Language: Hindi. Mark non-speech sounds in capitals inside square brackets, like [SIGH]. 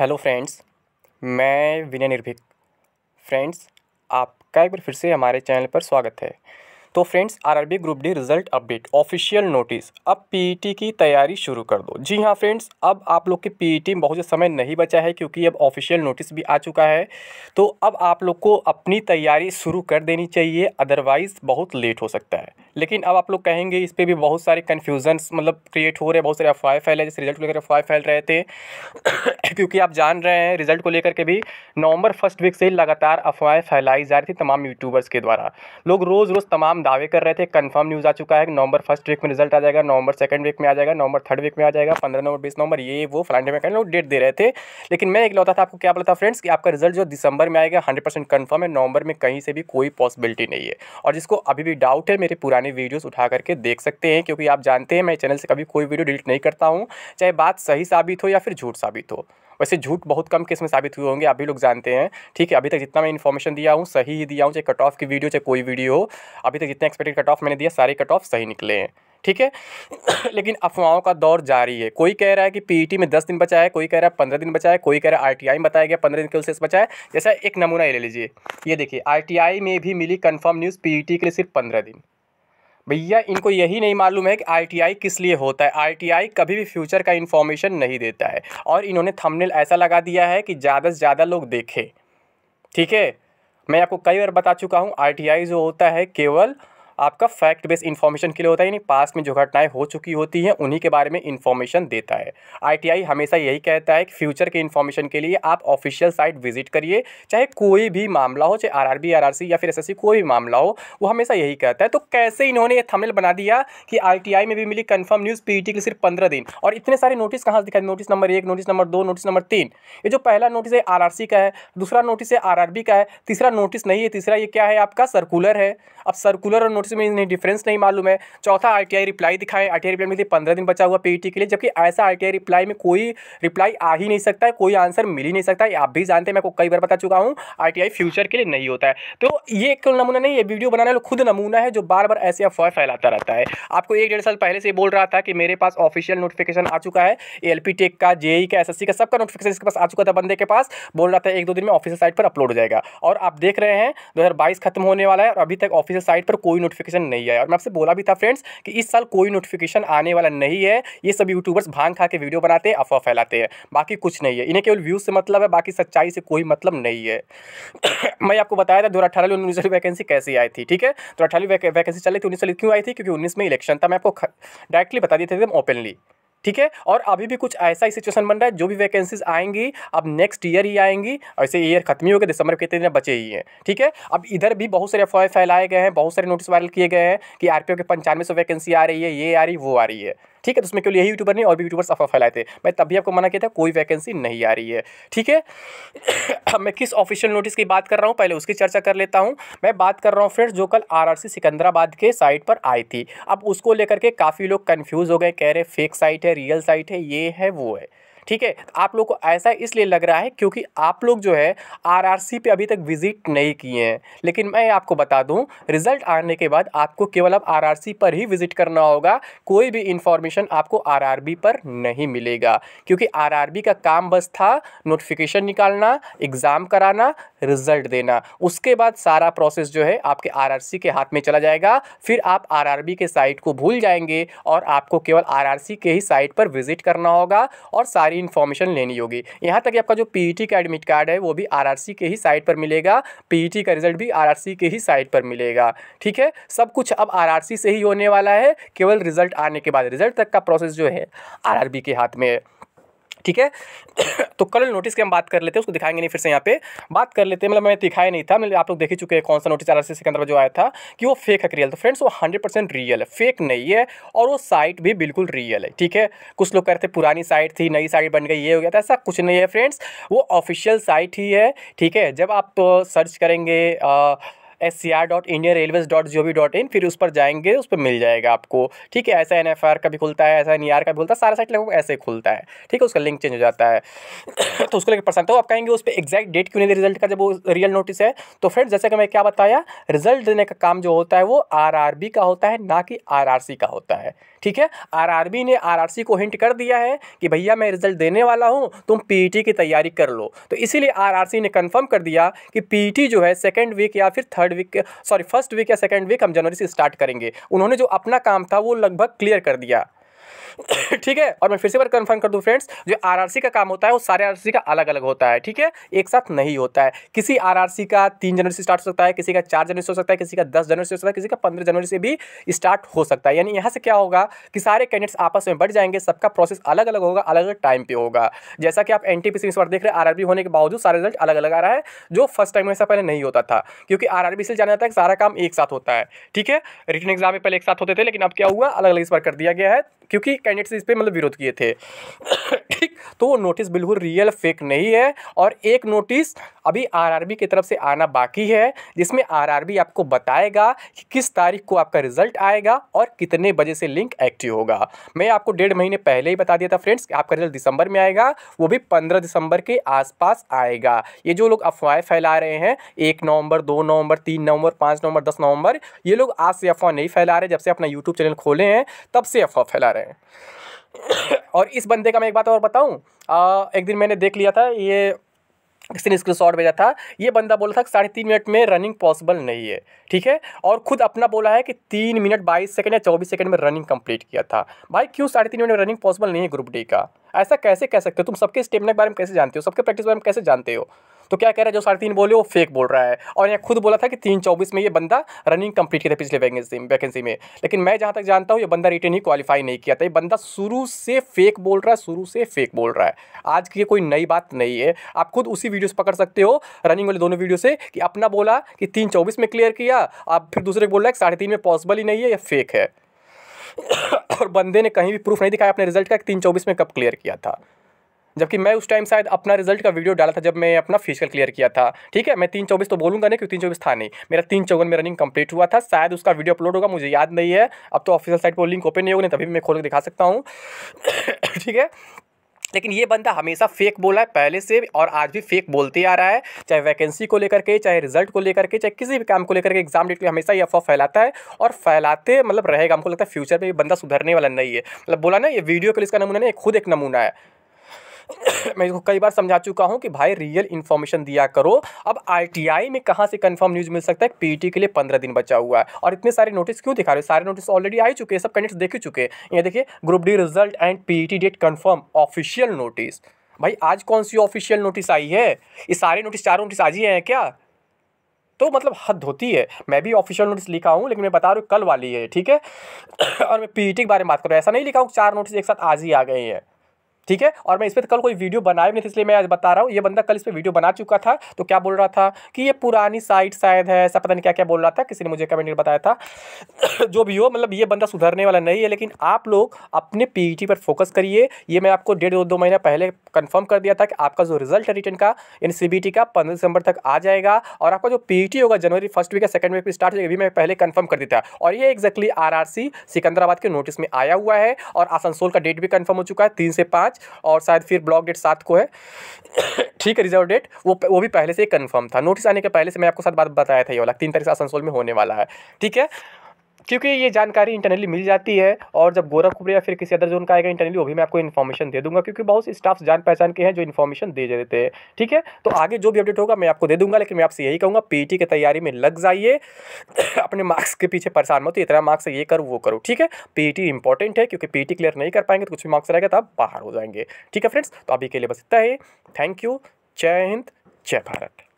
हेलो फ्रेंड्स मैं विनय निर्भीक फ्रेंड्स आपका एक बार फिर से हमारे चैनल पर स्वागत है तो friends RRB group D result update official notice अब पीईटी e की तैयारी शुरू कर दो जी हाँ फ्रेंड्स अब आप लोग के पीईटी में e बहुत समय नहीं बचा है क्योंकि अब ऑफिशियल नोटिस भी आ चुका है तो अब आप लोग को अपनी तैयारी शुरू कर देनी चाहिए अदरवाइज़ बहुत लेट हो सकता है लेकिन अब आप लोग कहेंगे इस पर भी बहुत सारे कन्फ्यूजन्स मतलब क्रिएट हो रहे हैं बहुत सारे अफवाहें फैल रहे जैसे रिजल्ट को लेकर अफवाह फैल रहे थे [COUGHS] क्योंकि आप जान रहे हैं रिजल्ट को लेकर के भी नवंबर फर्स्ट वीक से लगातार अफवाहें फैलाई जा रही थी तमाम यूट्यूबर्स के द्वारा लोग रोज़ रोज़ तमाम हम दावे कर रहे थे कंफर्म न्यूज़ आ चुका है नवंबर फर्स्ट वीक में रिजल्ट आ जाएगा नवंबर सेकंड वीक में आ जाएगा नवंबर थर्ड वीक में आ जाएगा पंद्रह नवंबर बीस नवंबर ये वो फलाने में लोग डेट दे रहे थे लेकिन मैं एक लौता था आपको क्या बोला था फ्रेंड्स कि आपका रिजल्ट जो दिसंबर में आएगा हंड्रेड परसेंट कन्फर्म है नवंबर में कहीं से भी कोई पॉसिबिलिटी नहीं है और जिसको अभी भी डाउट है मेरे पुराने वीडियोज़ उठा करके देख सकते हैं क्योंकि आप जानते हैं मैं चैनल से कभी कोई वीडियो डिलीट नहीं करता हूँ चाहे बात सही साबित हो या फिर झूठ साबित हो वैसे झूठ बहुत कम केस में साबित हुए होंगे आप भी लोग जानते हैं ठीक है अभी तक जितना मैं इन्फॉर्मेशन दिया हूँ सही ही दिया हूँ चाहे कट ऑफ की वीडियो चाहे कोई वीडियो हो अभी तक जितने एक्सपेक्टेड कट ऑफ मैंने दिया सारे कट ऑफ सही निकले हैं ठीक है [CLEARS THROAT] लेकिन अफवाहों का दौर जारी है कोई कह रहा है कि पीईटी e में दस दिन बचा है कोई कह रहा है पंद्रह दिन बचा है कोई कह रहा है आरटीआई में बताया गया पंद्रह दिन केवल शेष बचा है जैसा एक नमूना ये ले लीजिए ये देखिए आरटीआई में भी मिली कंफर्म न्यूज़ पीईटी के लिए सिर्फ पंद्रह दिन भैया इनको यही नहीं मालूम है कि आईटीआई किस लिए होता है आईटीआई कभी भी फ्यूचर का इन्फॉर्मेशन नहीं देता है और इन्होंने थंबनेल ऐसा लगा दिया है कि ज़्यादा से ज़्यादा लोग देखें ठीक है मैं आपको कई बार बता चुका हूँ आई जो होता है केवल आपका फैक्ट बेस्ड इन्फॉर्मेशन के लिए होता है यानी पास में जो घटनाएं हो चुकी होती हैं उन्हीं के बारे में इन्फॉर्मेशन देता है आईटीआई हमेशा यही कहता है कि फ्यूचर के इन्फॉर्मेशन के लिए आप ऑफिशियल साइट विजिट करिए चाहे कोई भी मामला हो चाहे आर आर या फिर एस कोई भी मामला हो वो हमेशा यही कहता है तो कैसे इन्होंने ये थमिल बना दिया कि आई में भी मिली कन्फर्म न्यूज़ पी के सिर्फ पंद्रह दिन और इतने सारे नोटिस कहाँ से दिखाई नोटिस नंबर एक नोटिस नंबर दो नोटिस नंबर तीन ये जो पहला नोटिस है आर का है दूसरा नोटिस है आर का है तीसरा नोटिस नहीं है तीसरा ये क्या है आपका सर्कुलर है अब सर्कुलर और नोटिस कुछ नहीं डिफरेंस नहीं मालूम है चौथा आरटीआई रिप्लाई दिखाए आरटीआई रिप्लाई में पंद्रह दिन बचा हुआ पीईटी e के लिए जबकि ऐसा आरटीआई रिप्लाई में कोई रिप्लाई आ ही नहीं सकता है कोई आंसर मिल ही नहीं सकता है आप भी जानते हैं मैं कई बार बता चुका हूँ आरटीआई फ्यूचर के लिए नहीं होता है तो ये एक नमूना नहीं ये वीडियो बनाने वाला खुद नमूना है जो बार बार ऐसे अफवाह फैलाता रहता है आपको एक साल पहले से बोल रहा था कि मेरे पास ऑफिशियल नोटिफिकेशन आ चुका है एल टेक का जेई e e का एस का सबका नोटिफिकेशन इसके पास आ चुका था बंदे के पास बोल रहा था एक दो दिन में ऑफिसियल साइट पर अपलोड हो जाएगा और आप देख रहे हैं दो खत्म होने वाला है और अभी तक ऑफिसियल साइट पर कोई नोटिफिक नोटिफिकेशन नहीं आया और मैं आपसे बोला भी था फ्रेंड्स कि इस साल कोई नोटिफिकेशन आने वाला नहीं है ये सब यूट्यूबर्स भांग खा के वीडियो बनाते हैं अफवाह फैलाते हैं बाकी कुछ नहीं है इन्हें केवल व्यूज़ से मतलब है बाकी सच्चाई से कोई मतलब नहीं है [COUGHS] मैं आपको बताया था दो हज़ार अठारह उन्नीस वाली वैकेंसी कैसे आई थी ठीक है तो अठारह वैकेंसी चल रही थी उन्नीस वाली क्यों आई थी क्योंकि उन्नीस में इलेक्शन था मैं आपको डायरेक्टली बता देते थे ओपनली ठीक है और अभी भी कुछ ऐसा ही सिचुएशन बन रहा है जो भी वैकेंसीज आएंगी अब नेक्स्ट ईयर ही आएंगी ऐसे ईयर खत्म ही हो गए दिसंबर के दिन बचे ही हैं ठीक है अब इधर भी बहुत सारे अफवाहें फैलाए गए हैं बहुत सारे नोटिस वायरल किए गए हैं कि आरपीओ के पंचानवे सौ वैकेंसी आ रही है ये आ रही वो आ रही है ठीक है तो उसमें केवल यही यूट्यूबर नहीं और भी यूट्यूबर्स अफवाह फैलाए थे मैं तभी आपको मना किया था कोई वैकेंसी नहीं आ रही है ठीक है [COUGHS] अब मैं किस ऑफिशियल नोटिस की बात कर रहा हूँ पहले उसकी चर्चा कर लेता हूँ मैं बात कर रहा हूँ फ्रेंड्स जो कल आर सिकंदराबाद के साइट पर आई थी अब उसको लेकर के काफ़ी लोग कन्फ्यूज़ हो गए कह रहे फेक साइट है रियल साइट है ये है वो है ठीक है आप लोग को ऐसा इसलिए लग रहा है क्योंकि आप लोग जो है आरआरसी पे अभी तक विजिट नहीं किए हैं लेकिन मैं आपको बता दूं रिजल्ट आने के बाद आपको केवल अब आरआरसी पर ही विजिट करना होगा कोई भी इंफॉर्मेशन आपको आरआरबी पर नहीं मिलेगा क्योंकि आरआरबी का काम बस था नोटिफिकेशन निकालना एग्ज़ाम कराना रिजल्ट देना उसके बाद सारा प्रोसेस जो है आपके सी के हाथ में चला जाएगा फिर आप बी के साइट को भूल जाएंगे और आपको केवल सी के ही साइट पर विजिट करना होगा और सारी इन्फॉर्मेशन लेनी होगी यहाँ तक आपका जो पी e का एडमिट कार्ड है वो भी आरआरसी के ही साइट पर मिलेगा पी e का रिजल्ट भी आर के ही साइट पर मिलेगा ठीक है सब कुछ अब आरआरसी से ही होने वाला है केवल रिजल्ट आने के बाद रिजल्ट तक का प्रोसेस जो है आर के हाथ में है ठीक है [COUGHS] तो कल नोटिस की हम बात कर लेते हैं उसको दिखाएंगे नहीं फिर से यहाँ पे बात कर लेते हैं मतलब मैंने दिखाया नहीं था मतलब आप लोग देख ही चुके हैं कौन सा नोटिस आर के अंदर जो आया था कि वो फेक है रियल तो फ्रेंड्स वो हंड्रेड परसेंट रियल है फेक नहीं है और वो साइट भी बिल्कुल रियल है ठीक है कुछ लोग कहते पुरानी साइट थी नई साइट बन गई ये हो गया था ऐसा कुछ नहीं है फ्रेंड्स वो ऑफिशियल साइट ही है ठीक है जब आप सर्च करेंगे आ, S C R dot Indian railways dot G O V dot in फिर उस पर जाएंगे उस पर मिल जाएगा आपको ठीक है ऐसा एन एफ आर का भी खुलता है ऐसा एन ई e आर का भी खुलता है सारा साइट लगभग ऐसे खुलता है ठीक है उसका लिंक चेंज हो जाता है [COUGHS] तो उसको लेकर पसंद हो आप कहेंगे उस पर एग्जैक्ट डेट क्यों नहीं रिजल्ट का जब वो रियल नोटिस है तो फ्रेंड जैसे कि मैं क्या बताया रिजल्ट देने का काम जो होता है वो आर आर बी का होता है ना कि आर आर सी का होता है ठीक है आर आर बी ने आर आर सी को हिंट कर दिया है कि भैया मैं रिजल्ट देने वाला हूँ तुम पी टी e की तैयारी कर लो तो इसीलिए आर आर सी ने कन्फर्म कर दिया कि पी टी e जो है सेकेंड वीक या फिर third third week sorry first week या सेकेंड वीक हम जनवरी से स्टार्ट करेंगे उन्होंने जो अपना काम था वो लगभग क्लियर कर दिया [COUGHS] ठीक है और मैं फिर से बार कन्फर्म कर दूँ फ्रेंड्स जो आरआरसी का काम होता है वो सारे आरआरसी का अलग अलग होता है ठीक है एक साथ नहीं होता है किसी आरआरसी का तीन जनवरी से स्टार्ट हो सकता है किसी का चार जनवरी से हो सकता है किसी का दस जनवरी से हो सकता है किसी का पंद्रह जनवरी से भी स्टार्ट हो सकता है यानी यहाँ से क्या होगा कि सारे कैंडिडेट्स आपस में बढ़ जाएंगे सबका प्रोसेस अलग अलग होगा अलग अलग टाइम पर होगा जैसा कि आप एन टी इस बार देख रहे हैं आरआरबी होने के बावजूद सारे रिजल्ट अलग अलग आ रहा है जो फर्स्ट टाइम में ऐसा पहले नहीं होता था क्योंकि आर से जाना जाता है कि सारा काम एक साथ होता है ठीक है रिटर्न एग्जाम में पहले एक साथ होते थे लेकिन अब क्या हुआ अलग अलग इस बार कर दिया गया है क्योंकि कैंडिडेट्स इस पर मतलब विरोध किए थे ठीक तो वो नोटिस बिल्कुल रियल फेक नहीं है और एक नोटिस अभी आरआरबी की तरफ से आना बाकी है जिसमें आरआरबी आपको बताएगा कि किस तारीख को आपका रिजल्ट आएगा और कितने बजे से लिंक एक्टिव होगा मैं आपको डेढ़ महीने पहले ही बता दिया था फ्रेंड्स कि आपका रिजल्ट दिसंबर में आएगा वो भी पंद्रह दिसंबर के आसपास आएगा ये जो लोग अफवाहें फैला रहे हैं एक नवंबर दो नवंबर तीन नवंबर पाँच नवंबर दस नवंबर ये लोग आज से अफवाह नहीं फैला रहे जब से अपना यूट्यूब चैनल खोले हैं तब से अफवाह फैला रहे रहे हैं और इस बंदे का मैं एक बात और बताऊँ एक दिन मैंने देख लिया था ये किसी ने स्क्रीन भेजा था ये बंदा बोला था कि साढ़े तीन मिनट में रनिंग पॉसिबल नहीं है ठीक है और खुद अपना बोला है कि तीन मिनट बाईस सेकंड या चौबीस सेकंड में रनिंग कंप्लीट किया था भाई क्यों साढ़े तीन मिनट में रनिंग पॉसिबल नहीं है ग्रुप डी का ऐसा कैसे कह सकते हो तुम सबके स्टेमिना के बारे में कैसे जानते हो सबके प्रैक्टिस बारे में कैसे जानते हो तो क्या कह रहा है जो साढ़े तीन बोले वो फेक बोल रहा है और यहाँ खुद बोला था कि तीन चौबीस में ये बंदा रनिंग कंप्लीट किया था पिछले वैकेंसी वैकेंसी में लेकिन मैं जहाँ तक जानता हूँ ये बंदा रिटर्न ही क्वालिफाई नहीं किया था ये बंदा शुरू से फेक बोल रहा है शुरू से फेक बोल रहा है आज की कोई नई बात नहीं है आप खुद उसी वीडियो से पकड़ सकते हो रनिंग वाले दोनों वीडियो से कि अपना बोला कि तीन चौबीस में क्लियर किया आप फिर दूसरे को बोल रहा है साढ़े तीन में पॉसिबल ही नहीं है या फेक है [COUGHS] और बंदे ने कहीं भी प्रूफ नहीं दिखाया अपने रिजल्ट का तीन चौबीस में कब क्लियर किया था जबकि मैं उस टाइम शायद अपना रिजल्ट का वीडियो डाला था जब मैं अपना फिजिकल क्लियर किया था ठीक है मैं तीन चौबीस तो बोलूंगा नहीं क्योंकि तीन चौबीस था नहीं मेरा तीन चौवन में रनिंग कंप्लीट हुआ था शायद उसका वीडियो अपलोड होगा मुझे याद नहीं है अब तो ऑफिशियल साइट पर लिंक ओपन नहीं होगा नहीं तभी मैं खोल दिखा सकता हूँ [COUGHS] ठीक है लेकिन ये बंदा हमेशा फेक बोला है पहले से और आज भी फेक बोलते आ रहा है चाहे वैकेंसी को लेकर के चाहे रिजल्ट को लेकर के चाहे किसी भी काम को लेकर के एग्जाम डेट के हमेशा ये अफवाह फैलाता है और फैलाते मतलब रहेगा हमको लगता है फ्यूचर में ये बंदा सुधरने वाला नहीं है मतलब बोला ना ये वीडियो के लिए इसका नमूना नहीं खुद एक नमूना है [COUGHS] मैं इसको कई बार समझा चुका हूँ कि भाई रियल इन्फॉर्मेशन दिया करो अब आईटीआई में कहाँ से कंफर्म न्यूज़ मिल सकता है पीटी के लिए पंद्रह दिन बचा हुआ है और इतने सारे नोटिस क्यों दिखा रहे हो सारे नोटिस ऑलरेडी आ चुके हैं सब कैंडिडेट्स देख ही चुके हैं ये देखिए group D result and P date confirm official notice भाई आज कौन सी ऑफिशियल नोटिस आई है ये सारे नोटिस चारों नोटिस आज ही हैं क्या तो मतलब हद होती है मैं भी ऑफिशियल नोटिस लिखा हूँ लेकिन मैं बता रहा हूँ कल वाली है ठीक है [COUGHS] और मैं पीईटी के बारे में बात कर रहा हूँ ऐसा नहीं लिखा हूँ चार नोटिस एक साथ आज ही आ गए हैं ठीक है और मैं इस पर तो कल कोई वीडियो बनाया नहीं इसलिए मैं आज बता रहा हूँ ये बंदा कल इस पर वीडियो बना चुका था तो क्या बोल रहा था कि ये पुरानी साइट शायद है ऐसा पता नहीं क्या क्या बोल रहा था किसी ने मुझे कमेंट में बताया था [COUGHS] जो भी हो मतलब ये बंदा सुधरने वाला नहीं है लेकिन आप लोग अपने पी e पर फोकस करिए ये मैं आपको डेढ़ दो महीना पहले कन्फर्म कर दिया था कि आपका जो रिजल्ट है रिटर्न का इन सी का पंद्रह दिसंबर तक आ जाएगा और आपका जो पी e होगा जनवरी फर्स्ट वीक या सेकंड वीक स्टार्ट होगा भी मैं पहले कन्फर्म कर दिया था और ये एग्जैक्टली आर सिकंदराबाद के नोटिस में आया हुआ है और आसनसोल का डेट भी कन्फर्म हो चुका है तीन से पाँच और शायद फिर ब्लॉक डेट सात को है ठीक है रिजर्व डेट वो वो भी पहले से ही कन्फर्म था नोटिस आने के पहले से मैं आपको साथ बात बताया था ये वाला तीन तारीख से आसनसोल में होने वाला है ठीक है क्योंकि ये जानकारी इंटरनली मिल जाती है और जब गोरखपुर या फिर किसी अदर जोन का आएगा इंटरनली वो भी मैं आपको इन्फॉर्मेशन दे दूंगा क्योंकि बहुत से स्टाफ जान पहचान के हैं जो इन्फॉर्मेशन दे देते हैं ठीक है तो आगे जो भी अपडेट होगा मैं आपको दे दूंगा लेकिन मैं आपसे यही कहूँगा पी e की तैयारी में लग जाइए [COUGHS] अपने मार्क्स के पीछे परेशान मत इतना मार्क्स ये करो वो करो ठीक है पी इंपॉर्टेंट e है क्योंकि पी क्लियर e नहीं कर पाएंगे तो कुछ भी मार्क्स रहेगा तो आप बाहर हो जाएंगे ठीक है फ्रेंड्स तो अभी के लिए बस इतना ही थैंक यू जय हिंद जय भारत